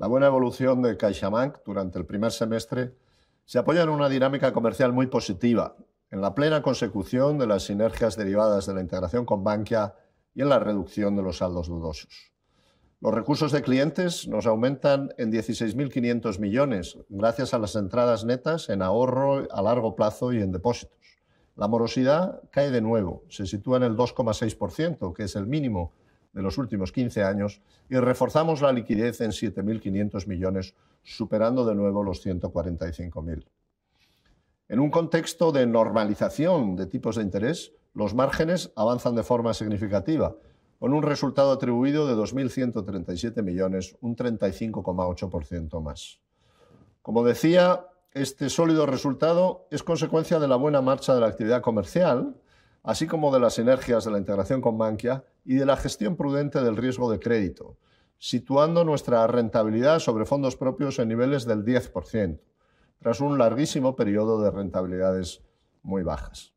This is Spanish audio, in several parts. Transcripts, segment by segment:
La buena evolución de CaixaBank durante el primer semestre se apoya en una dinámica comercial muy positiva, en la plena consecución de las sinergias derivadas de la integración con Bankia y en la reducción de los saldos dudosos. Los recursos de clientes nos aumentan en 16.500 millones gracias a las entradas netas en ahorro a largo plazo y en depósitos. La morosidad cae de nuevo, se sitúa en el 2,6%, que es el mínimo de los últimos 15 años y reforzamos la liquidez en 7.500 millones, superando de nuevo los 145.000. En un contexto de normalización de tipos de interés, los márgenes avanzan de forma significativa, con un resultado atribuido de 2.137 millones, un 35,8% más. Como decía, este sólido resultado es consecuencia de la buena marcha de la actividad comercial, así como de las sinergias de la integración con Bankia y de la gestión prudente del riesgo de crédito, situando nuestra rentabilidad sobre fondos propios en niveles del 10%, tras un larguísimo periodo de rentabilidades muy bajas.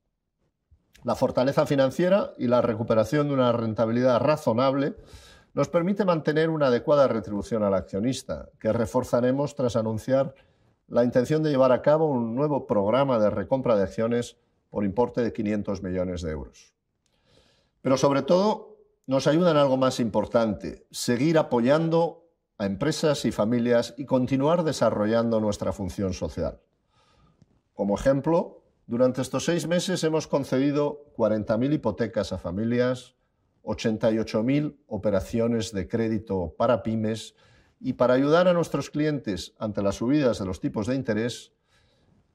La fortaleza financiera y la recuperación de una rentabilidad razonable nos permite mantener una adecuada retribución al accionista, que reforzaremos tras anunciar la intención de llevar a cabo un nuevo programa de recompra de acciones por importe de 500 millones de euros. Pero sobre todo, nos ayudan en algo más importante, seguir apoyando a empresas y familias y continuar desarrollando nuestra función social. Como ejemplo, durante estos seis meses hemos concedido 40.000 hipotecas a familias, 88.000 operaciones de crédito para pymes y para ayudar a nuestros clientes ante las subidas de los tipos de interés,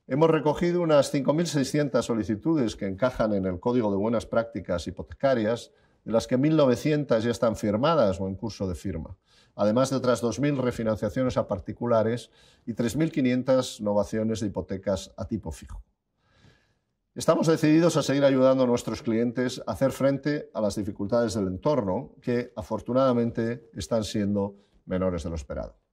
hemos recogido unas 5.600 solicitudes que encajan en el Código de Buenas Prácticas Hipotecarias de las que 1.900 ya están firmadas o en curso de firma, además de otras 2.000 refinanciaciones a particulares y 3.500 novaciones de hipotecas a tipo fijo. Estamos decididos a seguir ayudando a nuestros clientes a hacer frente a las dificultades del entorno, que afortunadamente están siendo menores de lo esperado.